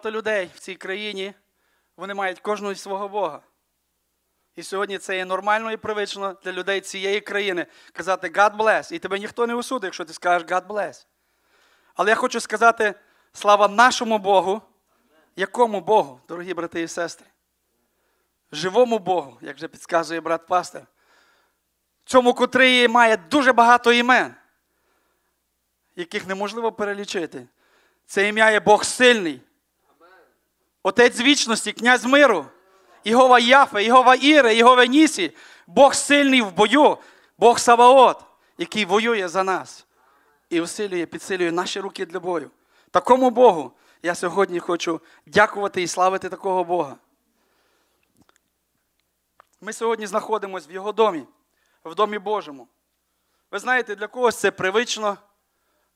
багато людей в цій країні, вони мають кожного свого Бога. І сьогодні це є нормально і привично для людей цієї країни казати God bless. І тебе ніхто не усудить, якщо ти скажеш God bless. Але я хочу сказати слава нашому Богу. Якому Богу, дорогі брати і сестри? Живому Богу, як вже підказує брат пастор, цьому, котрий має дуже багато імен, яких неможливо перелічити. Це ім'я є Бог сильний, Отець вічності, князь миру, Ігова Яфе, Ігова Іре, Ігова Нісі, Бог сильний в бою, Бог Саваот, який воює за нас і усилює, підсилює наші руки для бою. Такому Богу я сьогодні хочу дякувати і славити такого Бога. Ми сьогодні знаходимося в Його домі, в домі Божому. Ви знаєте, для когось це привично,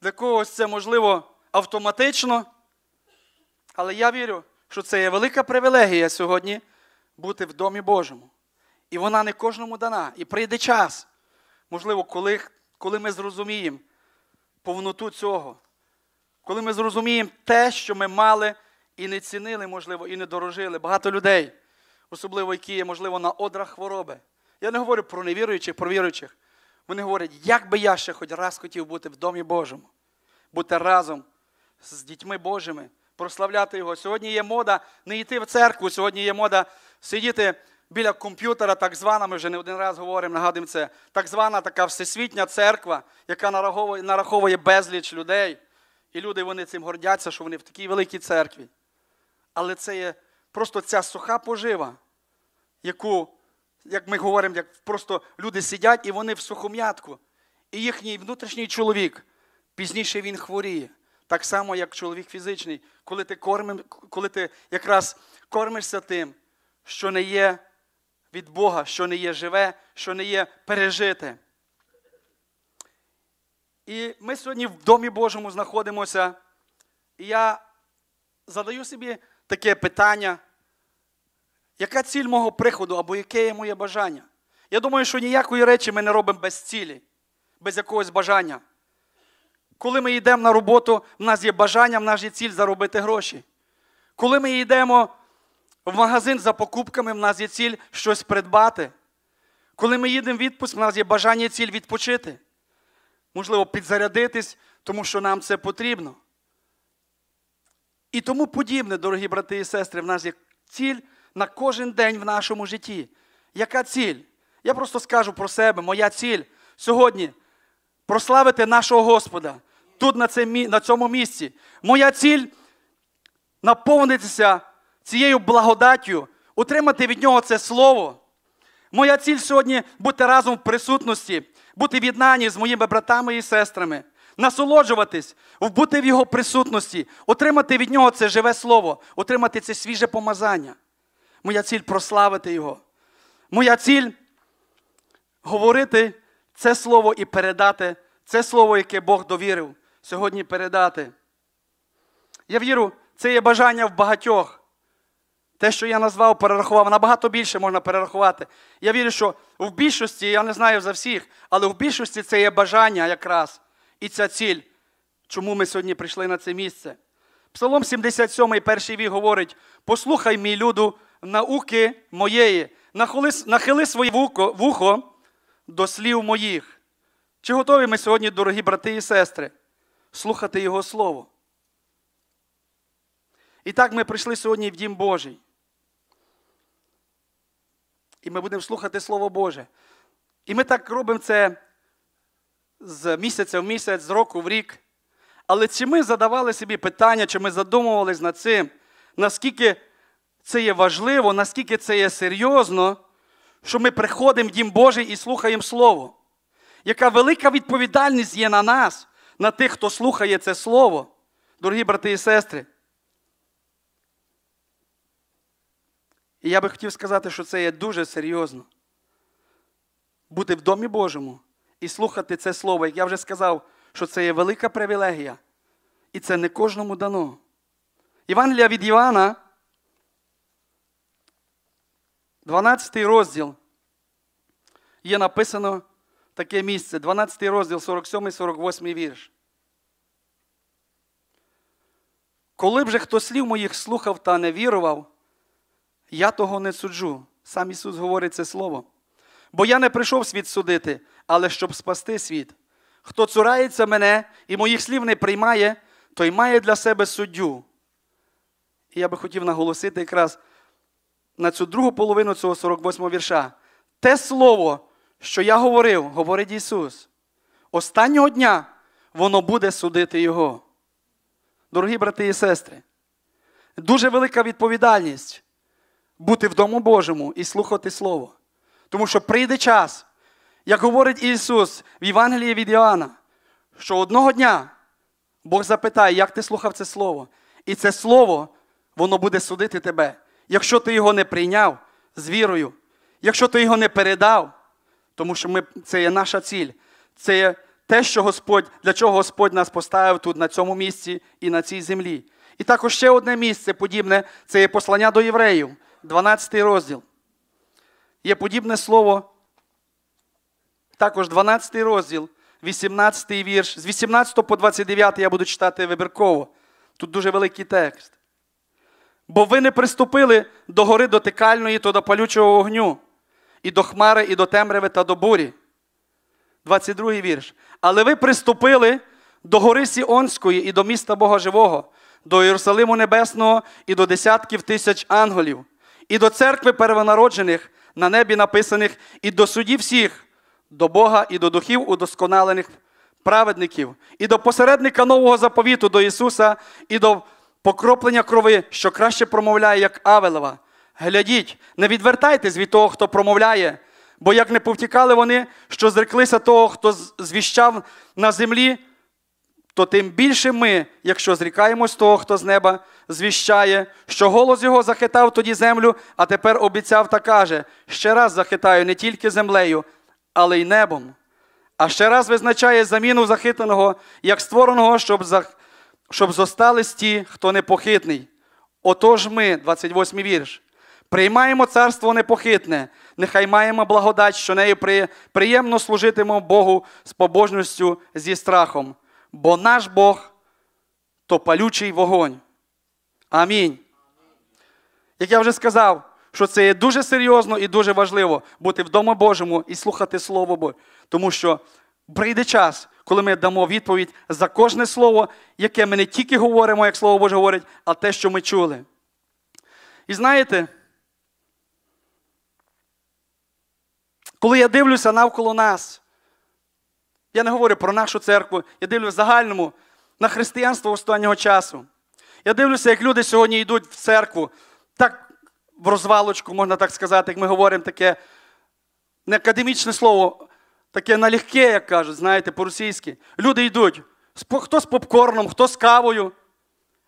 для когось це можливо автоматично. Але я вірю, що це є велика привілегія сьогодні бути в Домі Божому. І вона не кожному дана. І прийде час. Можливо, коли, коли ми зрозуміємо повноту цього, коли ми зрозуміємо те, що ми мали і не цінили, можливо, і не дорожили. Багато людей, особливо які є, можливо, на одрах хвороби. Я не говорю про невіруючих, про віруючих. Вони говорять, як би я ще хоч раз хотів бути в Домі Божому, бути разом з дітьми Божими прославляти Його. Сьогодні є мода не йти в церкву, сьогодні є мода сидіти біля комп'ютера, так звана, ми вже не один раз говоримо, нагадуємо це, так звана така всесвітня церква, яка нараховує, безліч людей. І люди вони цим гордяться, що вони в такій великій церкві. Але це є просто ця суха пожива, яку, як ми говоримо, як просто люди сидять і вони в сухом'ятку. І їхній внутрішній чоловік, пізніше він хворіє. Так само, як чоловік фізичний, коли ти корми, коли ти якраз кормишся тим, що не є від Бога, що не є живе, що не є пережите. І ми сьогодні в Домі Божому знаходимося. І я задаю собі таке питання, яка ціль мого приходу або яке є моє бажання? Я думаю, що ніякої речі ми не робимо без цілі, без якогось бажання. Коли ми йдемо на роботу, в нас є бажання, в нас є ціль заробити гроші. Коли ми йдемо в магазин за покупками, в нас є ціль щось придбати. Коли ми їдемо в відпуск, в нас є бажання і ціль відпочити. Можливо, підзарядитись, тому що нам це потрібно. І тому подібне, дорогі брати і сестри, в нас є ціль на кожен день в нашому житті. Яка ціль? Я просто скажу про себе, моя ціль сьогодні прославити нашого Господа тут, на цьому місці. Моя ціль наповнитися цією благодаттю, отримати від нього це слово. Моя ціль сьогодні бути разом в присутності, бути віднані з моїми братами і сестрами, насолоджуватись, бути в Його присутності, отримати від нього це живе слово, отримати це свіже помазання. Моя ціль прославити Його. Моя ціль говорити це слово і передати, це слово, яке Бог довірив, сьогодні передати. Я вірю, це є бажання в багатьох. Те, що я назвав, перерахував, набагато більше можна перерахувати. Я вірю, що в більшості, я не знаю за всіх, але в більшості це є бажання якраз і ця ціль, чому ми сьогодні прийшли на це місце. Псалом 77, перший вік говорить: послухай, мій люду, науки моєї, нахили своє вухо, до слів моїх. Чи готові ми сьогодні, дорогі брати і сестри, слухати Його Слово? І так ми прийшли сьогодні в Дім Божий. І ми будемо слухати Слово Боже. І ми так робимо це з місяця в місяць, з року в рік. Але чи ми задавали собі питання, чи ми задумувались над цим, наскільки це є важливо, наскільки це є серйозно, що ми приходимо в Дім Божий і слухаємо Слово. Яка велика відповідальність є на нас, на тих, хто слухає це Слово, дорогі брати і сестри. І я би хотів сказати, що це є дуже серйозно. Бути в Домі Божому і слухати це Слово, як я вже сказав, що це є велика привілегія. І це не кожному дано. Євангелія від Івана, 12 розділ. Є написано таке місце. 12 розділ 47, 48 вірш. Коли б же хто слів моїх слухав та не вірував, я того не суджу. Сам Ісус говорить це слово. Бо я не прийшов світ судити, але щоб спасти світ. Хто цурається мене і моїх слів не приймає, той має для себе суддю. І я би хотів наголосити якраз на цю другу половину цього 48 го вірша. Те слово, що я говорив, говорить Ісус, останнього дня воно буде судити Його. Дорогі брати і сестри, дуже велика відповідальність бути в Дому Божому і слухати Слово. Тому що прийде час, як говорить Ісус в Євангелії від Іоанна, що одного дня Бог запитає, як ти слухав це Слово. І це Слово, воно буде судити тебе якщо ти його не прийняв з вірою, якщо ти його не передав, тому що ми, це є наша ціль, це є те, що Господь, для чого Господь нас поставив тут, на цьому місці і на цій землі. І також ще одне місце подібне це є послання до євреїв, 12 розділ. Є подібне слово, також 12 розділ, 18 вірш. З 18 по 29 я буду читати вибірково. Тут дуже великий текст. Бо ви не приступили до гори дотикальної то до палючого вогню, і до хмари, і до темряви та до бурі. 22 й вірш. Але ви приступили до гори Сіонської і до міста Бога Живого, до Єрусалиму Небесного і до десятків тисяч ангелів, і до церкви первонароджених, на небі написаних, і до судів всіх, до Бога і до духів удосконалених праведників, і до посередника нового заповіту до Ісуса, і до покроплення крови, що краще промовляє, як авелова. Глядіть, не відвертайтесь від того, хто промовляє, бо як не повтікали вони, що зреклися того, хто звіщав на землі, то тим більше ми, якщо зрікаємось того, хто з неба звіщає, що голос його захитав тоді землю, а тепер обіцяв та каже: ще раз захитаю не тільки землею, але й небом. А ще раз визначає заміну захитаного, як створеного, щоб захитати щоб зостались ті, хто непохитний. Отож ми, 28 й вірш, приймаємо царство непохитне, нехай маємо благодать, що нею приємно служитимо Богу з побожністю зі страхом, бо наш Бог то палючий вогонь. Амінь. Як я вже сказав, що це є дуже серйозно і дуже важливо бути в Дому Божому і слухати Слово Боже, тому що прийде час, коли ми дамо відповідь за кожне слово, яке ми не тільки говоримо, як Слово Боже говорить, а те, що ми чули. І знаєте, коли я дивлюся навколо нас, я не говорю про нашу церкву, я дивлюся загальному на християнство останнього часу. Я дивлюся, як люди сьогодні йдуть в церкву, так в розвалочку, можна так сказати, як ми говоримо таке не академічне слово, Таке налегке, як кажуть, знаєте, по-російськи. Люди йдуть, хто з попкорном, хто з кавою.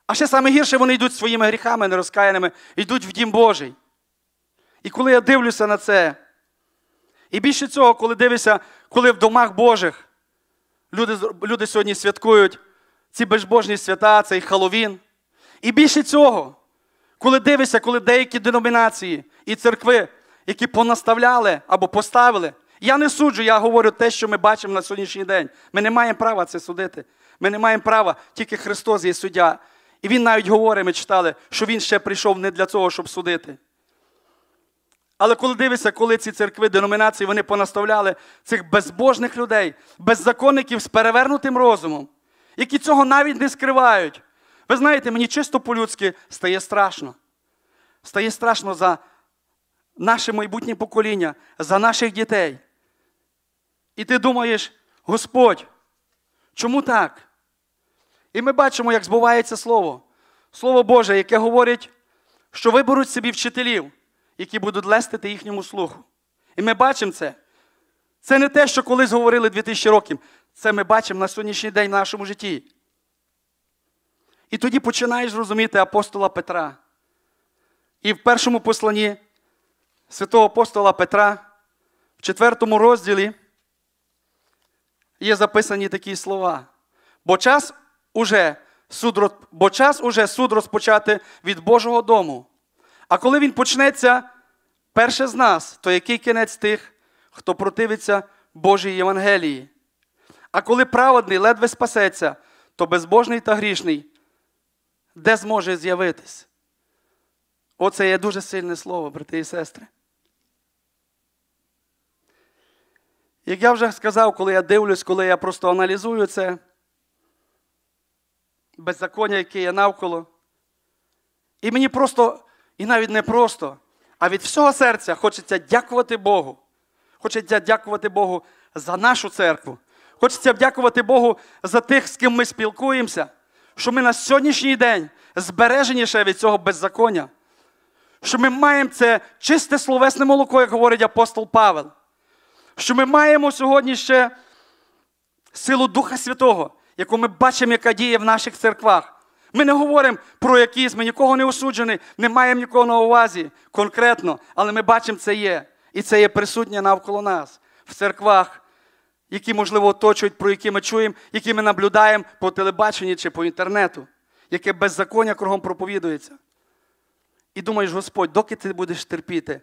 А ще саме гірше вони йдуть своїми гріхами нерозкаяними, йдуть в дім Божий. І коли я дивлюся на це, і більше цього, коли дивишся, коли в домах Божих люди люди сьогодні святкують ці безбожні свята, цей Халовін. І більше цього, коли дивишся, коли деякі деномінації і церкви, які понаставляли або поставили. Я не суджу, я говорю те, що ми бачимо на сьогоднішній день. Ми не маємо права це судити. Ми не маємо права, тільки Христос є суддя. І Він навіть говорить, ми читали, що Він ще прийшов не для цього, щоб судити. Але коли дивишся, коли ці церкви, деномінації, вони понаставляли цих безбожних людей, беззаконників з перевернутим розумом, які цього навіть не скривають. Ви знаєте, мені чисто по-людськи стає страшно. Стає страшно за наше майбутнє покоління, за наших дітей. І ти думаєш, Господь, чому так? І ми бачимо, як збувається Слово. Слово Боже, яке говорить, що виберуть собі вчителів, які будуть лестити їхньому слуху. І ми бачимо це. Це не те, що колись говорили 2000 років. Це ми бачимо на сьогоднішній день в нашому житті. І тоді починаєш розуміти апостола Петра. І в першому посланні святого апостола Петра, в четвертому розділі є записані такі слова. Бо час уже суд, бо час уже суд розпочати від Божого дому. А коли він почнеться, перше з нас, то який кінець тих, хто противиться Божій Євангелії? А коли праведний ледве спасеться, то безбожний та грішний, де зможе з'явитись? Оце є дуже сильне слово, брати і сестри. Як я вже сказав, коли я дивлюсь, коли я просто аналізую це, беззаконня, яке є навколо. І мені просто, і навіть не просто, а від всього серця хочеться дякувати Богу. Хочеться дякувати Богу за нашу церкву. Хочеться дякувати Богу за тих, з ким ми спілкуємося, що ми на сьогоднішній день збережені ще від цього беззаконня, що ми маємо це чисте словесне молоко, як говорить апостол Павел що ми маємо сьогодні ще силу Духа Святого, яку ми бачимо, яка діє в наших церквах. Ми не говоримо про якісь, ми нікого не осуджені, не маємо нікого на увазі конкретно, але ми бачимо, це є. І це є присутнє навколо нас в церквах, які, можливо, оточують, про які ми чуємо, які ми наблюдаємо по телебаченні чи по інтернету, яке беззаконня кругом проповідується. І думаєш, Господь, доки ти будеш терпіти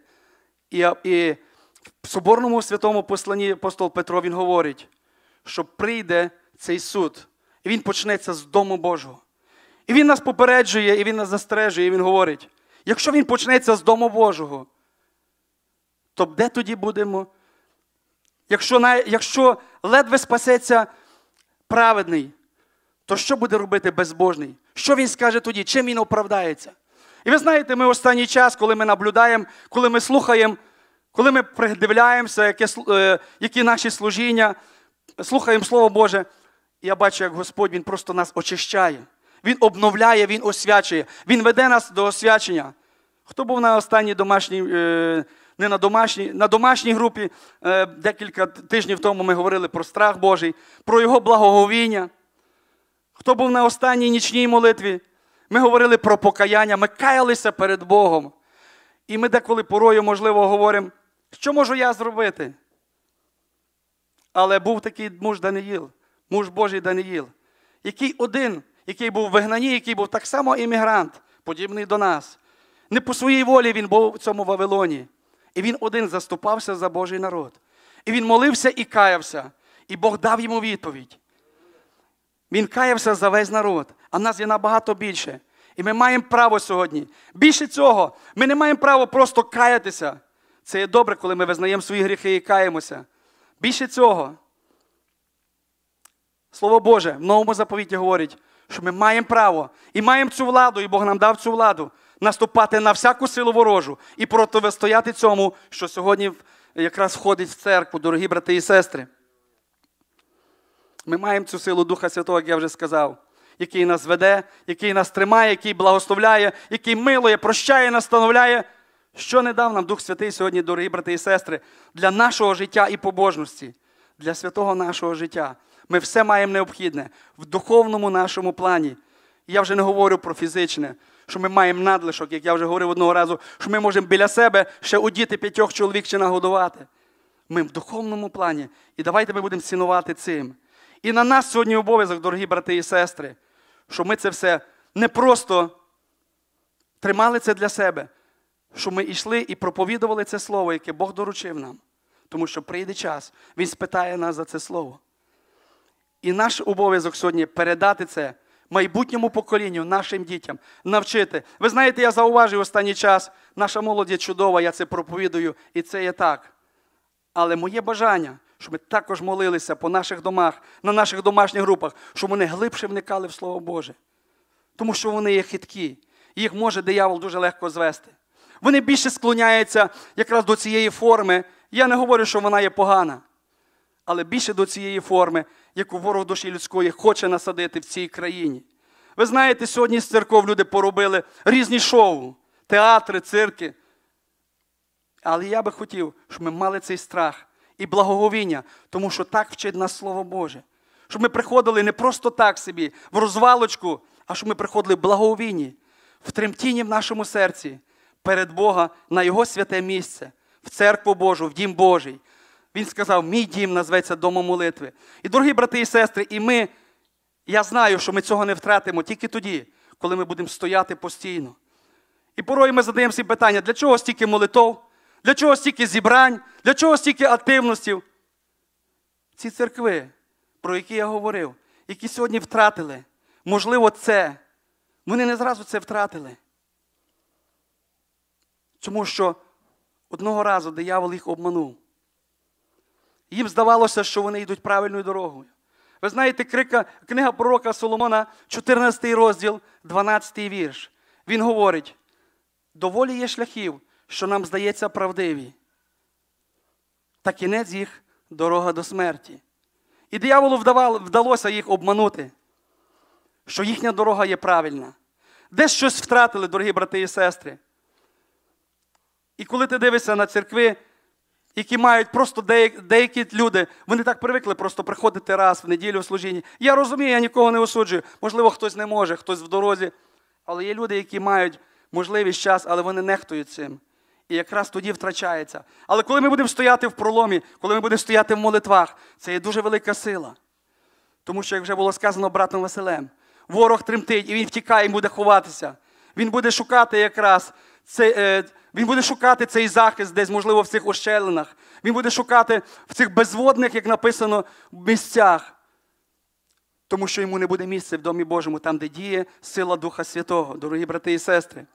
і, і в соборному святому посланні апостол Петро він говорить, що прийде цей суд, і він почнеться з Дому Божого. І він нас попереджує, і він нас застережує, і він говорить: якщо він почнеться з Дому Божого, то де тоді будемо? Якщо якщо ледве спасеться праведний, то що буде робити безбожний? Що він скаже тоді? Чим він оправдається? І ви знаєте, ми останній час, коли ми наблюдаємо, коли ми слухаємо. Коли ми придивляємося, яке, е, які наші служіння, слухаємо Слово Боже, я бачу, як Господь Він просто нас очищає. Він обновляє, Він освячує, Він веде нас до освячення. Хто був на останній домашній, е, не на домашній, на домашній групі е, декілька тижнів тому ми говорили про страх Божий, про Його благоговіння. Хто був на останній нічній молитві? Ми говорили про покаяння, ми каялися перед Богом. І ми деколи порою, можливо, говоримо. Що можу я зробити? Але був такий муж Даниїл, муж Божий Даниїл, який один, який був в вигнанні, який був так само іммігрант, подібний до нас. Не по своїй волі він був в цьому Вавилоні. І він один заступався за Божий народ. І він молився і каявся, і Бог дав йому відповідь. Він каявся за весь народ, а нас є набагато більше. І ми маємо право сьогодні. Більше цього, ми не маємо права просто каятися. Це є добре, коли ми визнаємо свої гріхи і каємося. Більше цього, Слово Боже, в новому заповіті говорить, що ми маємо право і маємо цю владу, і Бог нам дав цю владу наступати на всяку силу ворожу і протистояти цьому, що сьогодні якраз входить в церкву, дорогі брати і сестри. Ми маємо цю силу Духа Святого, як я вже сказав, який нас веде, який нас тримає, який благословляє, який милує, прощає, настановляє. Що не дав нам Дух Святий сьогодні, дорогі брати і сестри, для нашого життя і побожності, для святого нашого життя. Ми все маємо необхідне в духовному нашому плані. я вже не говорю про фізичне, що ми маємо надлишок, як я вже говорив одного разу, що ми можемо біля себе ще удіти п'ятьох чоловік чи нагодувати. Ми в духовному плані. І давайте ми будемо цінувати цим. І на нас сьогодні обов'язок, дорогі брати і сестри, що ми це все не просто тримали це для себе щоб ми йшли і проповідували це слово, яке Бог доручив нам. Тому що прийде час, Він спитає нас за це слово. І наш обов'язок сьогодні передати це майбутньому поколінню, нашим дітям, навчити. Ви знаєте, я зауважив останній час, наша молодь чудова, я це проповідую, і це є так. Але моє бажання, щоб ми також молилися по наших домах, на наших домашніх групах, щоб вони глибше вникали в Слово Боже. Тому що вони є хиткі, їх може диявол дуже легко звести вони більше склоняються якраз до цієї форми. Я не говорю, що вона є погана, але більше до цієї форми, яку ворог душі людської хоче насадити в цій країні. Ви знаєте, сьогодні з церков люди поробили різні шоу, театри, цирки. Але я би хотів, щоб ми мали цей страх і благоговіння, тому що так вчить нас Слово Боже. Щоб ми приходили не просто так собі, в розвалочку, а щоб ми приходили в благовінні, в тремтінні в нашому серці перед Бога на Його святе місце, в церкву Божу, в дім Божий. Він сказав: Мій дім назветься домом молитви. І, дорогі брати і сестри, і ми, я знаю, що ми цього не втратимо тільки тоді, коли ми будемо стояти постійно. І порой ми задаємо собі питання, для чого стільки молитов, для чого стільки зібрань, для чого стільки активностів? Ці церкви, про які я говорив, які сьогодні втратили, можливо, це. Вони не зразу це втратили. Тому що одного разу диявол їх обманув. Їм здавалося, що вони йдуть правильною дорогою. Ви знаєте, крика, книга пророка Соломона, 14 розділ, 12 вірш. Він говорить: доволі є шляхів, що нам здається правдиві, та кінець їх дорога до смерті. І дияволу вдалося їх обманути, що їхня дорога є правильна. Десь щось втратили, дорогі брати і сестри. І коли ти дивишся на церкви, які мають просто деякі люди, вони так привикли просто приходити раз в неділю в служінні. Я розумію, я нікого не осуджую. Можливо, хтось не може, хтось в дорозі. Але є люди, які мають можливість час, але вони нехтують цим. І якраз тоді втрачається. Але коли ми будемо стояти в проломі, коли ми будемо стояти в молитвах, це є дуже велика сила. Тому що, як вже було сказано братом Василем, ворог тремтить, і він втікає і буде ховатися. Він буде шукати якраз це. Е, він буде шукати цей захист десь, можливо, в цих ущелинах. Він буде шукати в цих безводних, як написано, місцях. Тому що йому не буде місця в Домі Божому, там, де діє сила Духа Святого, дорогі брати і сестри.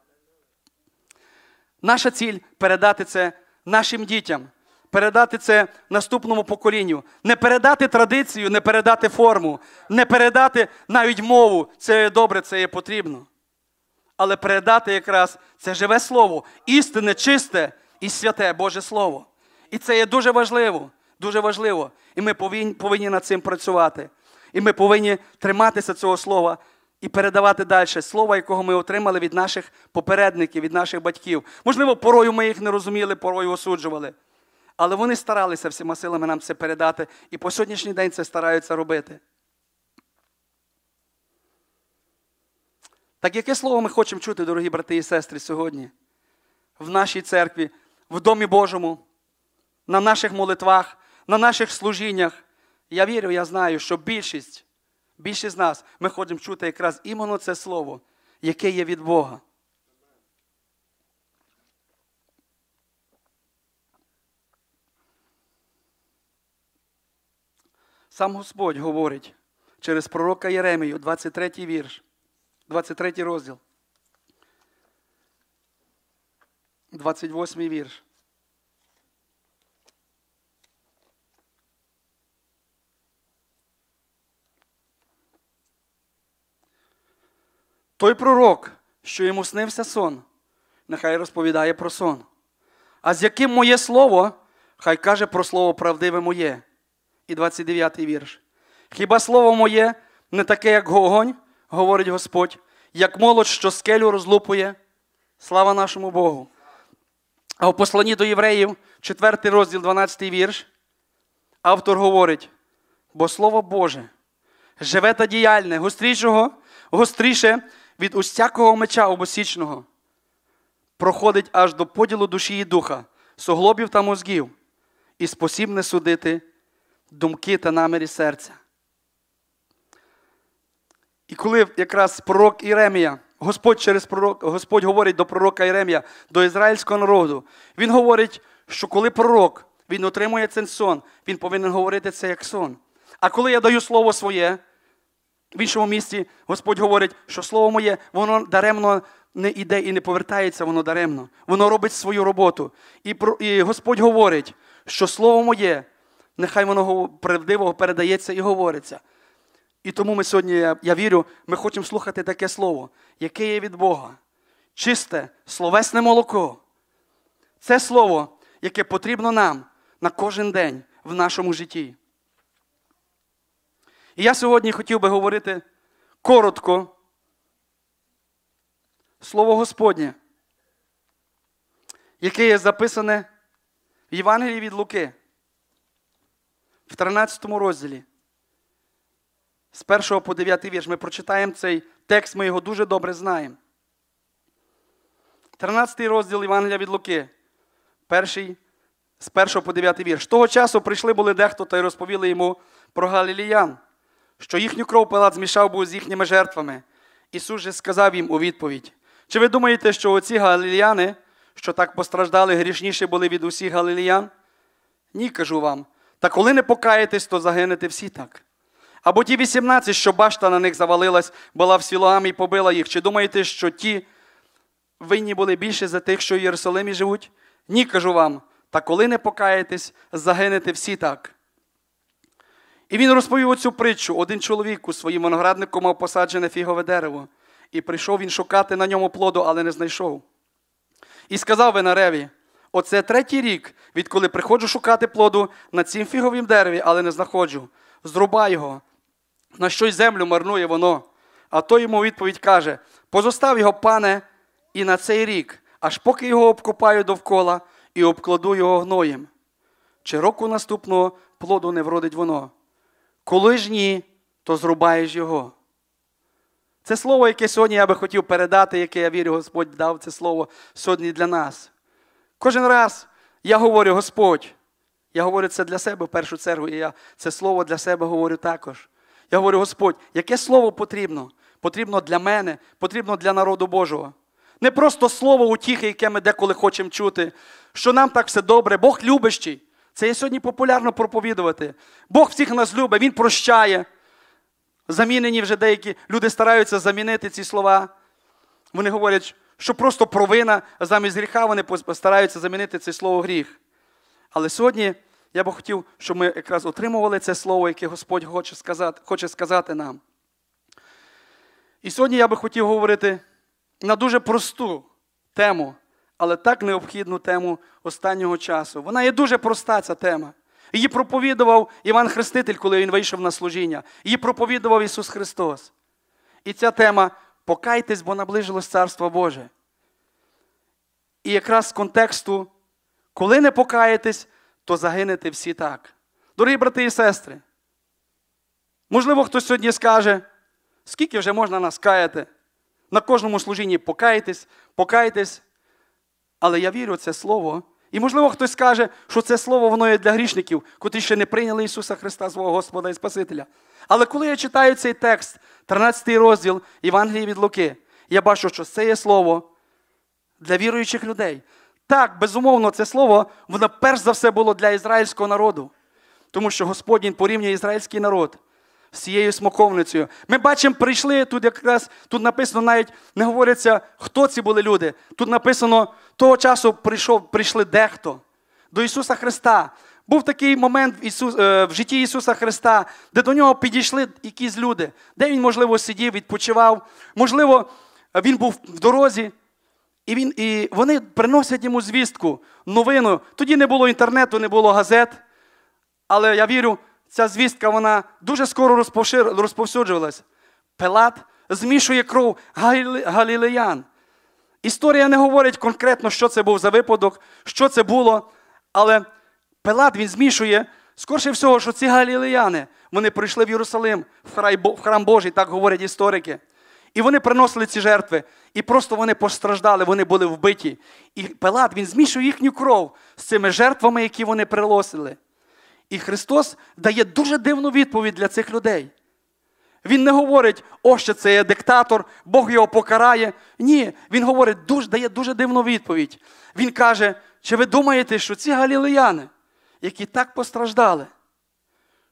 Наша ціль передати це нашим дітям, передати це наступному поколінню, не передати традицію, не передати форму, не передати навіть мову. Це є добре, це є потрібно але передати якраз це живе слово, істинне, чисте і святе Боже Слово. І це є дуже важливо. Дуже важливо. І ми повинні, повинні над цим працювати. І ми повинні триматися цього слова і передавати далі слово, якого ми отримали від наших попередників, від наших батьків. Можливо, порою ми їх не розуміли, порою осуджували. Але вони старалися всіма силами нам це передати. І по сьогоднішній день це стараються робити. Так яке слово ми хочемо чути, дорогі брати і сестри, сьогодні? В нашій церкві, в Домі Божому, на наших молитвах, на наших служіннях. Я вірю, я знаю, що більшість, більшість з нас ми хочемо чути якраз іменно це слово, яке є від Бога. Сам Господь говорить через пророка Єремію, 23 вірш. 23 розділ. 28 вірш. Той пророк, що йому снився сон, нехай розповідає про сон. А з яким моє слово, хай каже про слово правдиве моє. І 29 вірш. Хіба слово моє не таке, як огонь, говорить Господь, як молодь, що скелю розлупує. Слава нашому Богу. А в посланні до євреїв, 4 розділ, 12 вірш, автор говорить: бо Слово Боже живе та діяльне, гострішого, гостріше від усякого меча обосічного, проходить аж до поділу душі і духа, суглобів та мозгів, і спосібне судити думки та намірі серця. І коли якраз пророк Іремія, Господь через пророк, Господь говорить до пророка Іремія, до ізраїльського народу, він говорить, що коли пророк він отримує цей сон, він повинен говорити це як сон. А коли я даю слово своє, в іншому місці Господь говорить, що слово моє, воно даремно не йде і не повертається, воно даремно. Воно робить свою роботу. І і Господь говорить, що слово моє, нехай воно правдиво передається і говориться. І тому ми сьогодні, я вірю, ми хочемо слухати таке слово, яке є від Бога. Чисте, словесне молоко. Це слово, яке потрібно нам на кожен день в нашому житті. І я сьогодні хотів би говорити коротко. Слово Господнє, яке є записане в Євангелії від Луки, в 13 розділі з 1 по 9 вірш ми прочитаємо цей текст, ми його дуже добре знаємо. 13 розділ Євангелія від Луки, перший, з 1 по 9 вірш. З Того часу прийшли були дехто та й розповіли йому про галіліян, що їхню кров Пилат змішав був з їхніми жертвами. Ісус же сказав їм у відповідь: Чи ви думаєте, що оці галіліяни, що так постраждали, грішніші були від усіх галіліян? Ні, кажу вам. Та коли не покаєтесь, то загинете всі так. Або ті 18, що башта на них завалилась, була в сілоамі і побила їх. Чи думаєте, що ті винні були більше за тих, що в Єрусалимі живуть? Ні, кажу вам. Та коли не покаєтесь, загинете всі так. І він розповів оцю притчу один чоловік у своїм винограднику мав посаджене фігове дерево, і прийшов він шукати на ньому плоду, але не знайшов. І сказав винареві, оце третій рік, відколи приходжу шукати плоду на цім фіговім дереві, але не знаходжу. Зрубай його на що й землю марнує воно. А той йому відповідь каже: Позостав його, пане, і на цей рік, аж поки його обкопаю довкола і обкладу його гноєм. Чи року наступного плоду не вродить воно? Коли ж ні, то зрубаєш його. Це слово, яке сьогодні я би хотів передати, яке я вірю, Господь дав це слово сьогодні для нас. Кожен раз я говорю Господь. Я говорю це для себе в першу чергу, і я це слово для себе говорю також. Я говорю, Господь, яке слово потрібно? Потрібно для мене, потрібно для народу Божого. Не просто слово утіхи, яке ми деколи хочемо чути, що нам так все добре, Бог любящий. Це є сьогодні популярно проповідувати. Бог всіх нас любить, Він прощає. Замінені вже деякі люди стараються замінити ці слова. Вони говорять, що просто провина а замість гріха вони стараються замінити це слово гріх. Але сьогодні я би хотів, щоб ми якраз отримували це слово, яке Господь хоче сказати хоче сказати нам. І сьогодні я би хотів говорити на дуже просту тему, але так необхідну тему останнього часу. Вона є дуже проста, ця тема. Її проповідував Іван Хреститель, коли він вийшов на служіння. Її проповідував Ісус Христос. І ця тема покайтесь, бо наближилось Царство Боже. І якраз з контексту, коли не покаєтесь, то загинете всі так. Дорогі брати і сестри, можливо, хтось сьогодні скаже, скільки вже можна нас каяти. На кожному служінні покайтесь, покайтесь. Але я вірю в це слово. І, можливо, хтось скаже, що це слово воно є для грішників, котрі ще не прийняли Ісуса Христа, свого Господа і Спасителя. Але коли я читаю цей текст, 13 розділ Євангелії від Луки, я бачу, що це є слово для віруючих людей. Так, безумовно, це слово, воно перш за все було для ізраїльського народу, тому що Господній порівнює ізраїльський народ з цією смоковницею. Ми бачимо, прийшли тут якраз, тут написано навіть не говориться, хто ці були люди. Тут написано, того часу прийшов, прийшли дехто до Ісуса Христа. Був такий момент в, Ісус, е, в житті Ісуса Христа, де до нього підійшли якісь люди, де Він, можливо, сидів, відпочивав, можливо, Він був в дорозі. І він, і вони приносять йому звістку, новину. Тоді не було інтернету, не було газет. Але я вірю, ця звістка вона дуже скоро розповсюджувалась. Пилат змішує кров галілеян. Історія не говорить конкретно, що це був за випадок, що це було. Але Пилат він змішує. Скорше всього, що ці галілеяни вони прийшли в Єрусалим, в храм Божий, так говорять історики. І вони приносили ці жертви. І просто вони постраждали, вони були вбиті. І Пилат, він змішує їхню кров з цими жертвами, які вони приносили. І Христос дає дуже дивну відповідь для цих людей. Він не говорить, о, що це є диктатор, Бог його покарає. Ні, він говорить, дуже, дає дуже дивну відповідь. Він каже, чи ви думаєте, що ці галілеяни, які так постраждали,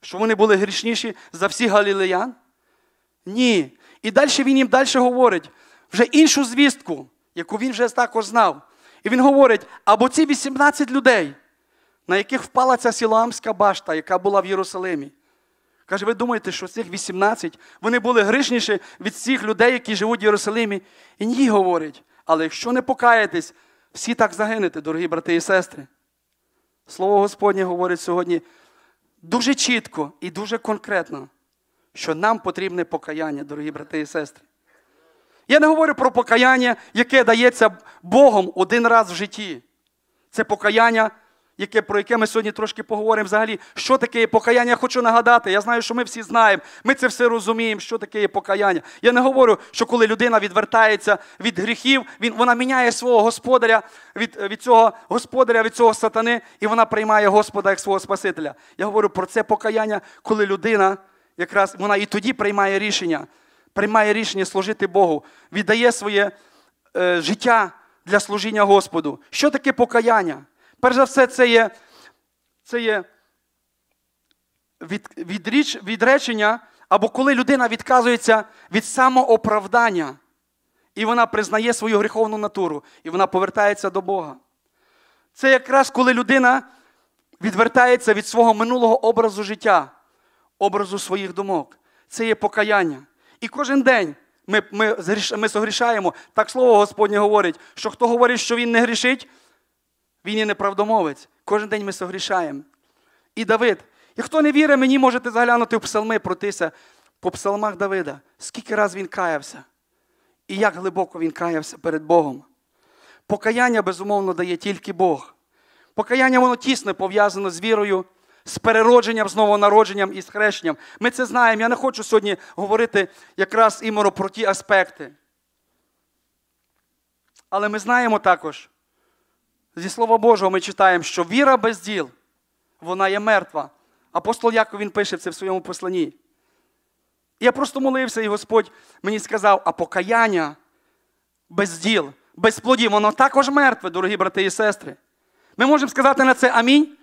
що вони були грішніші за всіх галілеян? Ні. І далі він їм далі говорить вже іншу звістку, яку він вже також знав. І він говорить: або ці 18 людей, на яких впала ця сіламська башта, яка була в Єрусалимі. Каже, ви думаєте, що цих 18 вони були грішніші від всіх людей, які живуть в Єрусалимі? І ні, говорить, але якщо не покаєтесь, всі так загинете, дорогі брати і сестри. Слово Господнє говорить сьогодні дуже чітко і дуже конкретно що нам потрібне покаяння, дорогі брати і сестри. Я не говорю про покаяння, яке дається Богом один раз в житті. Це покаяння, яке, про яке ми сьогодні трошки поговоримо взагалі, що таке є покаяння. Я хочу нагадати. Я знаю, що ми всі знаємо, ми це все розуміємо, що таке є покаяння. Я не говорю, що коли людина відвертається від гріхів, він, вона міняє свого господаря від від цього господаря, від цього сатани, і вона приймає Господа як свого Спасителя. Я говорю про це покаяння, коли людина якраз вона і тоді приймає рішення, приймає рішення служити Богу, віддає своє е, життя для служіння Господу. Що таке покаяння? Перш за все, це є це є від, відріч, відречення, або коли людина відказується від самооправдання, і вона признає свою гріховну натуру, і вона повертається до Бога. Це якраз коли людина відвертається від свого минулого образу життя образу своїх думок. Це є покаяння. І кожен день ми ми, ми согрішаємо. Так слово Господнє говорить, що хто говорить, що він не грішить, він є неправдомовець. Кожен день ми согрішаємо. І Давид, і хто не вірить, мені можете заглянути в псалми, протися по псалмах Давида, скільки раз він каявся, і як глибоко він каявся перед Богом. Покаяння, безумовно, дає тільки Бог. Покаяння, воно тісно пов'язано з вірою з переродженням, з новонародженням і з хрещенням. Ми це знаємо. Я не хочу сьогодні говорити якраз іменно про ті аспекти. Але ми знаємо також, зі Слова Божого, ми читаємо, що віра без діл, вона є мертва. Апостол Яков він пише це в своєму посланні. Я просто молився, і Господь мені сказав, а покаяння без діл, без плодів, воно також мертве, дорогі брати і сестри. Ми можемо сказати на це амінь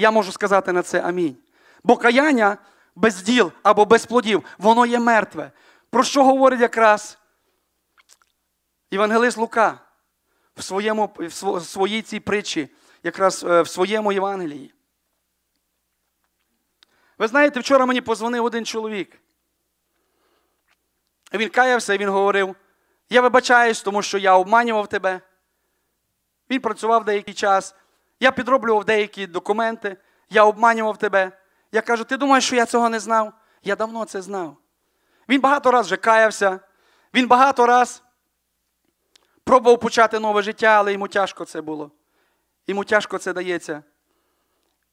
я можу сказати на це амінь. Бо каяння без діл або без плодів, воно є мертве. Про що говорить якраз Євангелист Лука в своєму, в своїй цій притчі, якраз е, в своєму Євангелії? Ви знаєте, вчора мені позвонив один чоловік. Він каявся і він говорив: я вибачаюсь, тому що я обманював тебе. Він працював деякий час, я підроблював деякі документи, я обманював тебе. Я кажу, ти думаєш, що я цього не знав? Я давно це знав. Він багато раз вже каявся, він багато раз пробував почати нове життя, але йому тяжко це було. Йому тяжко це дається.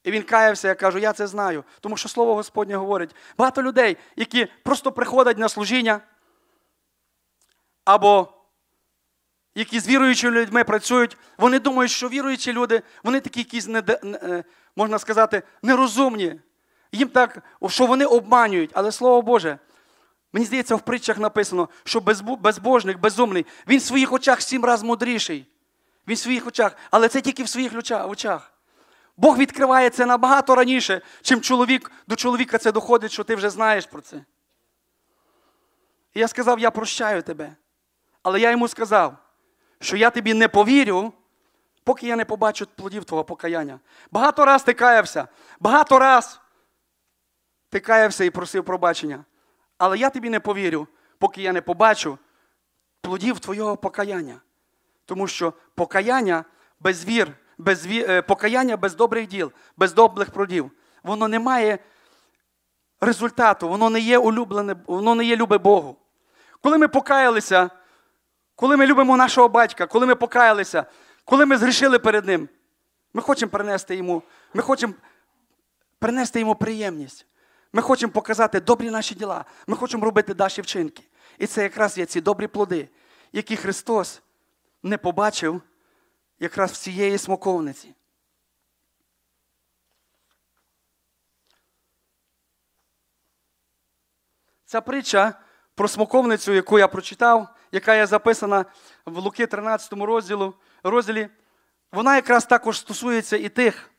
І він каявся, я кажу, я це знаю. Тому що Слово Господнє говорить. Багато людей, які просто приходять на служіння або які з віруючими людьми працюють, вони думають, що віруючі люди, вони такі якісь, е, можна сказати, нерозумні. Їм так, що вони обманюють, але слово Боже. Мені здається, в притчах написано, що безбожник, безумний, він в своїх очах сім раз мудріший. Він в своїх очах, але це тільки в своїх очах. Бог відкриває це набагато раніше, чим чоловік до чоловіка це доходить, що ти вже знаєш про це. І я сказав, я прощаю тебе. Але я йому сказав, що я тобі не повірю, поки я не побачу плодів твого покаяння. Багато раз ти каявся, багато раз ти каявся і просив пробачення. Але я тобі не повірю, поки я не побачу плодів твого покаяння. Тому що покаяння без вір, без вір, е, покаяння без добрих діл, без добрих плодів, воно не має результату, воно не є улюблене, воно не є любе Богу. Коли ми покаялися, коли ми любимо нашого батька, коли ми покаялися, коли ми згрішили перед Ним, ми хочемо принести йому, ми хочемо принести йому приємність. Ми хочемо показати добрі наші діла, ми хочемо робити наші вчинки. І це якраз є ці добрі плоди, які Христос не побачив якраз в цієї смоковниці. Ця притча про смоковницю, яку я прочитав, яка є записана в Луки 13 розділу, розділі, вона якраз також стосується і тих,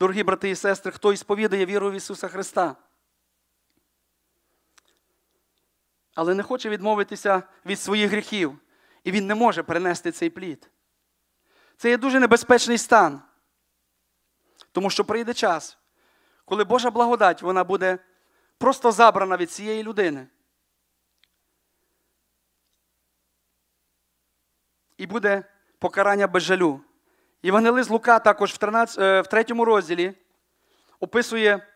дорогі брати і сестри, хто ісповідає віру в Ісуса Христа. Але не хоче відмовитися від своїх гріхів, і він не може принести цей плід. Це є дуже небезпечний стан. Тому що прийде час, коли Божа благодать вона буде просто забрана від цієї людини. і буде покарання без жалю. Євангелист Лука також в 13, е, в 3 розділі описує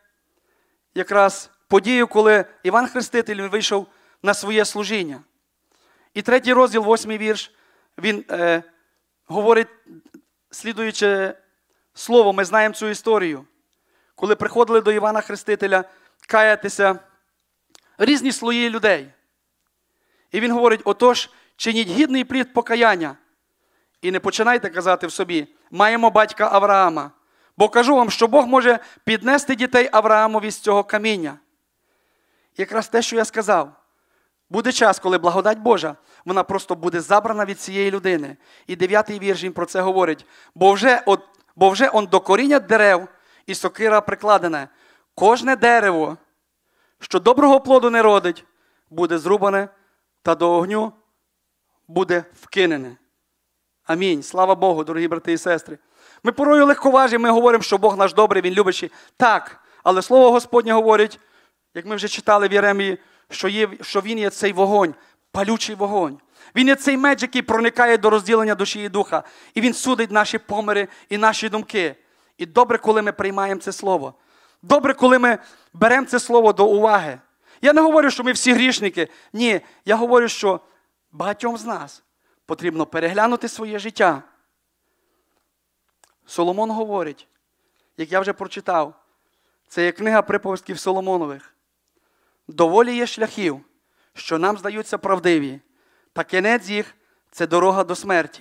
якраз подію, коли Іван Хреститель він вийшов на своє служіння. І третій розділ, восьмий вірш, він е, говорить, слідуюче слово, ми знаємо цю історію. Коли приходили до Івана Хрестителя каятися різні слої людей. І він говорить: отож, чиніть гідний плід покаяння. І не починайте казати в собі, маємо батька Авраама. Бо кажу вам, що Бог може піднести дітей Авраамові з цього каміння. Якраз те, що я сказав, буде час, коли благодать Божа, вона просто буде забрана від цієї людини. І дев'ятий вірш він про це говорить. Бо вже от, бо вже он до коріння дерев і сокира прикладене. Кожне дерево, що доброго плоду не родить, буде зрубане та до огню буде вкинене. Амінь. Слава Богу, дорогі брати і сестри. Ми порою легковажі, ми говоримо, що Бог наш добрий, Він любичий. Так, але Слово Господнє говорить, як ми вже читали в Єремії, що, є, що Він є цей вогонь, палючий вогонь. Він є цей меч, який проникає до розділення душі і духа. І Він судить наші помири і наші думки. І добре, коли ми приймаємо це слово. Добре, коли ми беремо це слово до уваги. Я не говорю, що ми всі грішники. Ні, я говорю, що багатьом з нас потрібно переглянути своє життя. Соломон говорить, як я вже прочитав, це є книга приповістків Соломонових. Доволі є шляхів, що нам здаються правдиві, та кінець їх це дорога до смерті.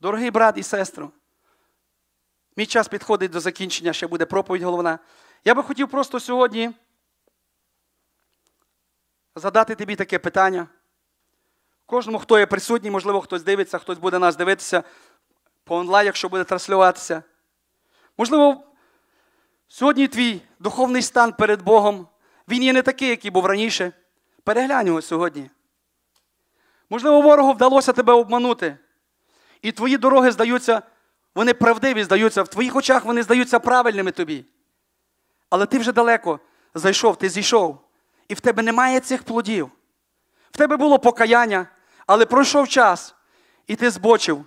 Дорогий брат і сестро, мій час підходить до закінчення, ще буде проповідь головна. Я би хотів просто сьогодні задати тобі таке питання. Кожному, хто є присутній, можливо, хтось дивиться, хтось буде нас дивитися по онлайн, якщо буде транслюватися. Можливо, сьогодні твій духовний стан перед Богом, він є не такий, який був раніше. Переглянь його сьогодні. Можливо, ворогу вдалося тебе обманути. І твої дороги здаються, вони правдиві здаються, в твоїх очах вони здаються правильними тобі. Але ти вже далеко зайшов, ти зійшов і в тебе немає цих плодів. В тебе було покаяння, але пройшов час, і ти збочив.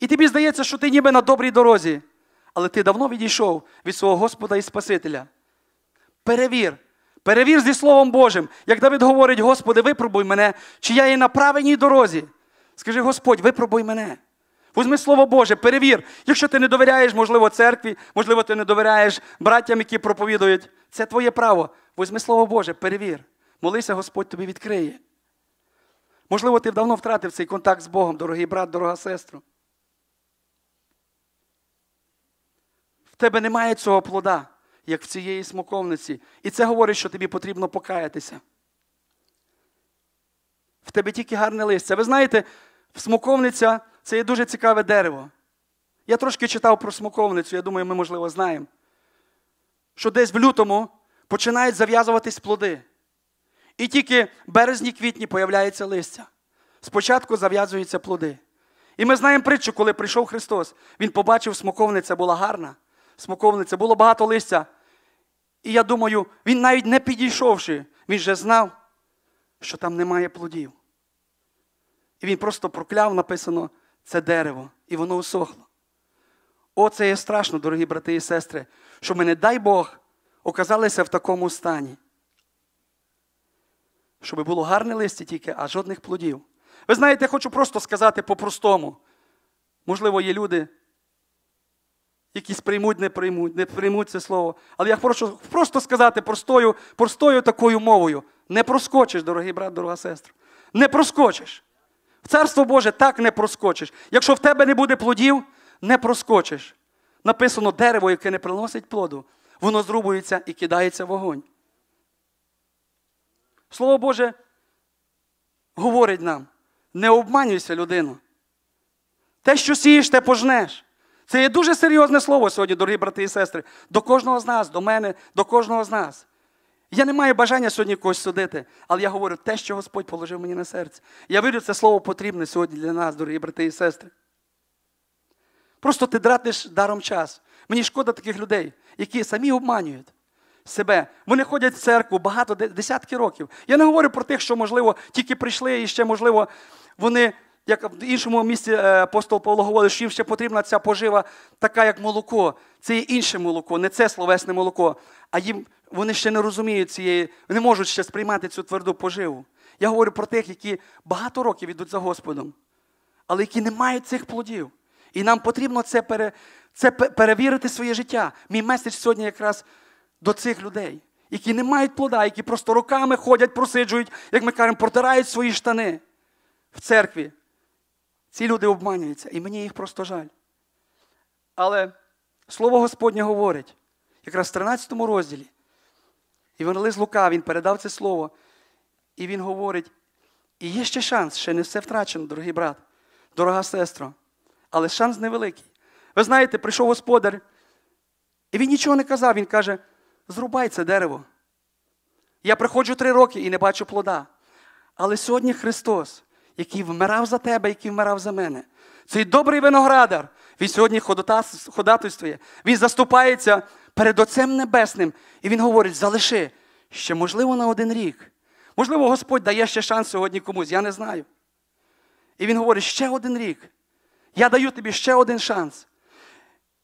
І тобі здається, що ти ніби на добрій дорозі, але ти давно відійшов від свого Господа і Спасителя. Перевір, перевір зі Словом Божим, як Давид говорить, Господи, випробуй мене, чи я є на правильній дорозі. Скажи, Господь, випробуй мене. Возьми Слово Боже, перевір. Якщо ти не довіряєш, можливо, церкві, можливо, ти не довіряєш братям, які проповідують. Це твоє право. Возьми Слово Боже, перевір. Молися, Господь тобі відкриє. Можливо, ти давно втратив цей контакт з Богом, дорогий брат, дорога сестра. В тебе немає цього плода, як в цієї смоковниці. І це говорить, що тобі потрібно покаятися. В тебе тільки гарне листя. Ви знаєте, смоковниця це є дуже цікаве дерево. Я трошки читав про смоковницю, я думаю, ми, можливо, знаємо що десь в лютому починають зав'язуватись плоди. І тільки березні-квітні появляється листя. Спочатку зав'язуються плоди. І ми знаємо притчу, коли прийшов Христос. Він побачив, смоковниця була гарна, смоковниця, було багато листя. І я думаю, він навіть не підійшовши, він вже знав, що там немає плодів. І він просто прокляв, написано, це дерево, і воно усохло. О, це є страшно, дорогі брати і сестри, щоб ми, не дай Бог, оказалися в такому стані. Щоб було гарне листя тільки, а жодних плодів. Ви знаєте, я хочу просто сказати по-простому. Можливо, є люди, які сприймуть, не приймуть, не приймуть це слово. Але я хочу просто сказати простою, простою такою мовою. Не проскочиш, дорогий брат, дорога сестра. Не проскочиш. В Царство Боже так не проскочиш. Якщо в тебе не буде плодів, не проскочиш. Написано дерево, яке не приносить плоду, воно зрубується і кидається в вогонь. Слово Боже говорить нам: не обманюйся людину. Те, що сієш, те пожнеш. Це є дуже серйозне слово сьогодні, дорогі брати і сестри, до кожного з нас, до мене, до кожного з нас. Я не маю бажання сьогодні когось судити, але я говорю те, що Господь положив мені на серце. Я вірю, це слово потрібне сьогодні для нас, дорогі брати і сестри. Просто ти дратиш даром час. Мені шкода таких людей, які самі обманюють себе. Вони ходять в церкву багато десятки років. Я не говорю про тих, що, можливо, тільки прийшли, і ще, можливо, вони, як в іншому місці е, апостол Павло говорить, що їм ще потрібна ця пожива, така, як молоко. Це є інше молоко, не це словесне молоко. А їм вони ще не розуміють цієї, не можуть ще сприймати цю тверду поживу. Я говорю про тих, які багато років йдуть за Господом, але які не мають цих плодів. І нам потрібно це пере, це перевірити своє життя. Мій меседж сьогодні якраз до цих людей, які не мають плода, які просто роками ходять, просиджують, як ми кажемо, протирають свої штани в церкві. Ці люди обманюються, і мені їх просто жаль. Але слово Господнє говорить, якраз в 13 розділі, Івангелист Лука, він передав це слово, і він говорить: і є ще шанс, ще не все втрачено, дорогий брат, дорога сестра але шанс невеликий. Ви знаєте, прийшов господар, і він нічого не казав. Він каже: зрубай це дерево. Я приходжу три роки і не бачу плода. Але сьогодні Христос, який вмирав за тебе, який вмирав за мене, цей добрий виноградар, він сьогодні ходатайствує, він заступається перед Отцем Небесним, і Він говорить: залиши ще, можливо, на один рік. Можливо, Господь дає ще шанс сьогодні комусь, я не знаю. І він говорить, ще один рік. Я даю тобі ще один шанс.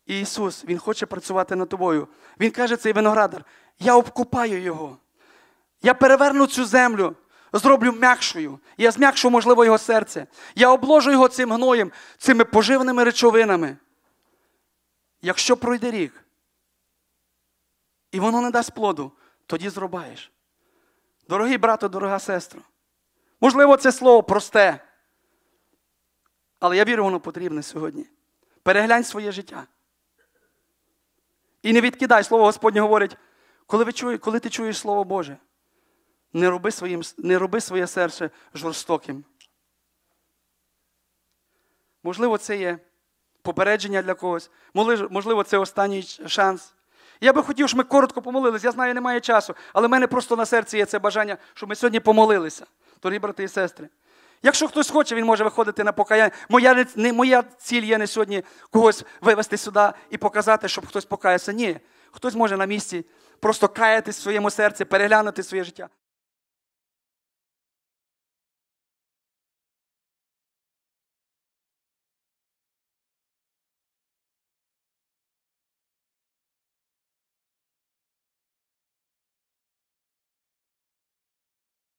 І Ісус, Він хоче працювати над тобою. Він каже, цей виноградар, я обкупаю його. Я переверну цю землю, зроблю м'якшою. Я зм'якшу, можливо, його серце. Я обложу його цим гноєм, цими поживними речовинами. Якщо пройде рік, і воно не дасть плоду, тоді зробаєш. Дорогий брато, дорога сестра, можливо, це слово просте. Але я вірю, воно потрібне сьогодні. Переглянь своє життя. І не відкидай слово Господнє говорить, коли ви чує, коли ти чуєш Слово Боже, не роби, своїм, не роби своє серце жорстоким. Можливо, це є попередження для когось, можливо, це останній шанс. Я би хотів, щоб ми коротко помолились. Я знаю, немає часу, але в мене просто на серці є це бажання, щоб ми сьогодні помолилися, дорогі брати і сестри. Якщо хтось хоче, він може виходити на покаяння. Моя не, моя ціль є не сьогодні когось вивести сюди і показати, щоб хтось покаявся. Ні, хтось може на місці просто каятись в своєму серці, переглянути своє життя.